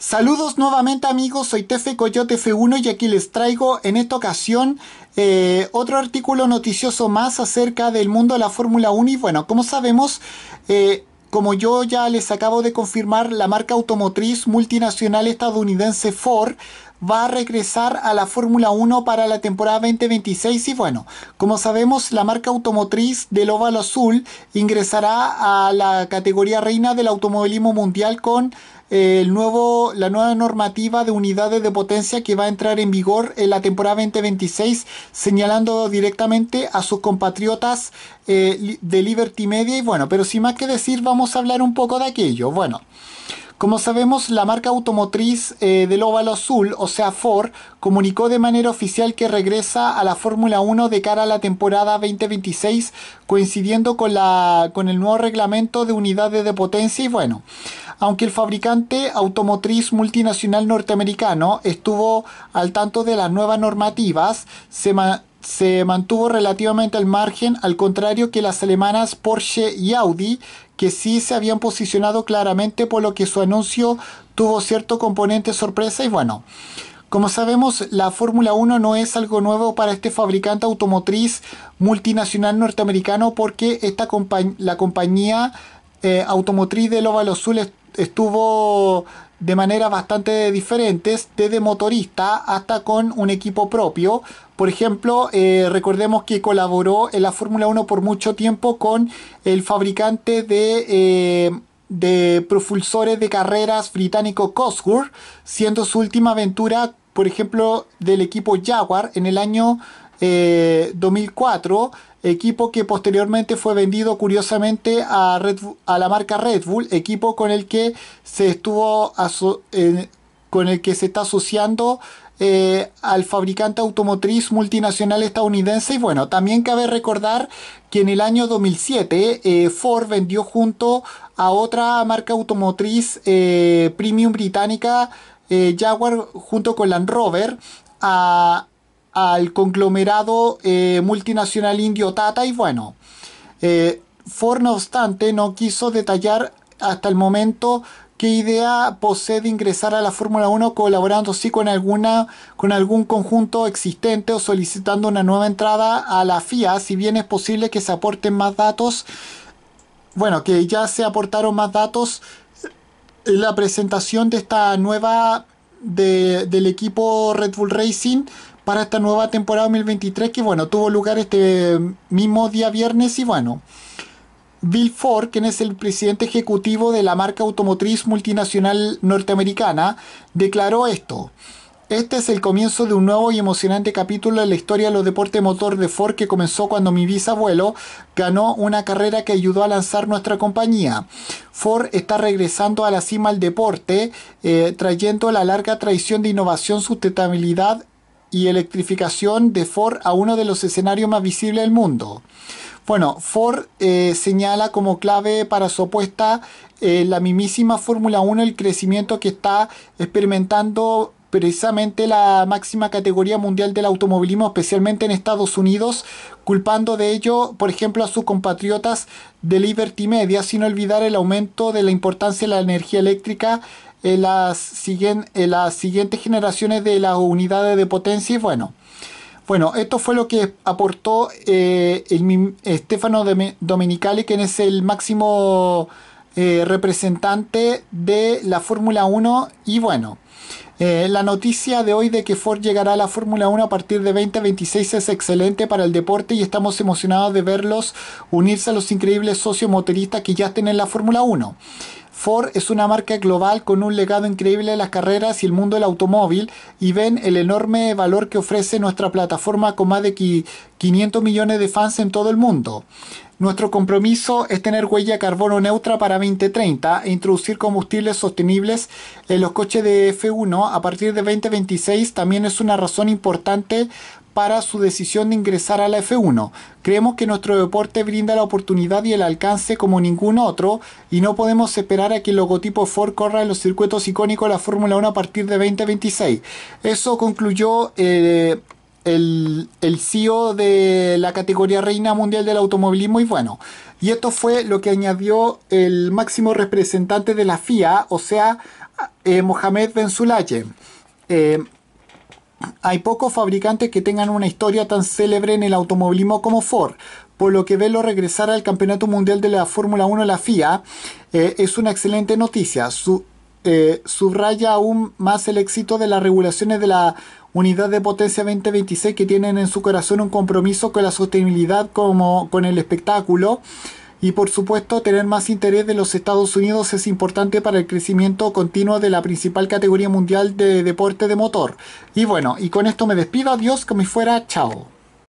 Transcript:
Saludos nuevamente amigos, soy Tefe Coyote F1 y aquí les traigo en esta ocasión eh, otro artículo noticioso más acerca del mundo de la Fórmula 1 y bueno, como sabemos, eh, como yo ya les acabo de confirmar, la marca automotriz multinacional estadounidense Ford va a regresar a la Fórmula 1 para la temporada 2026 y bueno, como sabemos la marca automotriz del óvalo azul ingresará a la categoría reina del automovilismo mundial con eh, el nuevo, la nueva normativa de unidades de potencia que va a entrar en vigor en la temporada 2026, señalando directamente a sus compatriotas eh, de Liberty Media. Y bueno, pero sin más que decir, vamos a hablar un poco de aquello. Bueno. Como sabemos, la marca automotriz eh, del óvalo azul, o sea Ford, comunicó de manera oficial que regresa a la Fórmula 1 de cara a la temporada 2026, coincidiendo con, la, con el nuevo reglamento de unidades de potencia y bueno, aunque el fabricante automotriz multinacional norteamericano estuvo al tanto de las nuevas normativas, se, se mantuvo relativamente al margen, al contrario que las alemanas Porsche y Audi, que sí se habían posicionado claramente, por lo que su anuncio tuvo cierto componente sorpresa y bueno. Como sabemos, la Fórmula 1 no es algo nuevo para este fabricante automotriz multinacional norteamericano porque esta la compañía eh, automotriz de óvalo azul estuvo de maneras bastante diferentes, desde motorista hasta con un equipo propio. Por ejemplo, eh, recordemos que colaboró en la Fórmula 1 por mucho tiempo con el fabricante de, eh, de propulsores de carreras británico Cosworth, siendo su última aventura, por ejemplo, del equipo Jaguar en el año 2004 eh, equipo que posteriormente fue vendido curiosamente a, a la marca Red Bull, equipo con el que se estuvo con el que se está asociando eh, al fabricante automotriz multinacional estadounidense. Y bueno, también cabe recordar que en el año 2007 eh, Ford vendió junto a otra marca automotriz eh, premium británica, Jaguar, junto con Land Rover, a, al conglomerado eh, multinacional indio Tata y bueno, eh, Ford no obstante no quiso detallar hasta el momento qué idea posee de ingresar a la Fórmula 1 colaborando sí con, alguna, con algún conjunto existente o solicitando una nueva entrada a la FIA, si bien es posible que se aporten más datos, bueno, que ya se aportaron más datos en la presentación de esta nueva del equipo Red Bull Racing para esta nueva temporada 2023 que bueno, tuvo lugar este mismo día viernes y bueno. Bill Ford, quien es el presidente ejecutivo de la marca automotriz multinacional norteamericana, declaró esto. Este es el comienzo de un nuevo y emocionante capítulo en la historia de los deportes motor de Ford que comenzó cuando mi bisabuelo ganó una carrera que ayudó a lanzar nuestra compañía. Ford está regresando a la cima al deporte, eh, trayendo la larga tradición de innovación, sustentabilidad y electrificación de Ford a uno de los escenarios más visibles del mundo. Bueno, Ford eh, señala como clave para su apuesta eh, la mismísima Fórmula 1, el crecimiento que está experimentando precisamente la máxima categoría mundial del automovilismo, especialmente en Estados Unidos, culpando de ello, por ejemplo, a sus compatriotas de Liberty Media, sin olvidar el aumento de la importancia de la energía eléctrica en las, siguen, en las siguientes generaciones de las unidades de potencia y bueno. Bueno, esto fue lo que aportó Estefano eh, el, Stefano Domenicali, quien es el máximo eh, representante de la Fórmula 1 y bueno. Eh, la noticia de hoy de que Ford llegará a la Fórmula 1 a partir de 2026 es excelente para el deporte y estamos emocionados de verlos unirse a los increíbles socios motoristas que ya estén en la Fórmula 1. Ford es una marca global con un legado increíble en las carreras y el mundo del automóvil y ven el enorme valor que ofrece nuestra plataforma con más de 500 millones de fans en todo el mundo. Nuestro compromiso es tener huella carbono neutra para 2030 e introducir combustibles sostenibles en los coches de F1 a partir de 2026 también es una razón importante para su decisión de ingresar a la F1. Creemos que nuestro deporte brinda la oportunidad y el alcance como ningún otro y no podemos esperar a que el logotipo Ford corra en los circuitos icónicos de la Fórmula 1 a partir de 2026. Eso concluyó... Eh, el, CEO de la categoría Reina Mundial del Automovilismo y bueno, y esto fue lo que añadió el máximo representante de la FIA, o sea, eh, Mohamed Ben eh, hay pocos fabricantes que tengan una historia tan célebre en el automovilismo como Ford, por lo que verlo regresar al Campeonato Mundial de la Fórmula 1 la FIA eh, es una excelente noticia. subraya aún más el éxito de las regulaciones de la unidad de potencia 2026 que tienen en su corazón un compromiso con la sostenibilidad como con el espectáculo. Y por supuesto, tener más interés de los Estados Unidos es importante para el crecimiento continuo de la principal categoría mundial de deporte de motor. Y bueno, y con esto me despido, adiós, como me fuera, chao.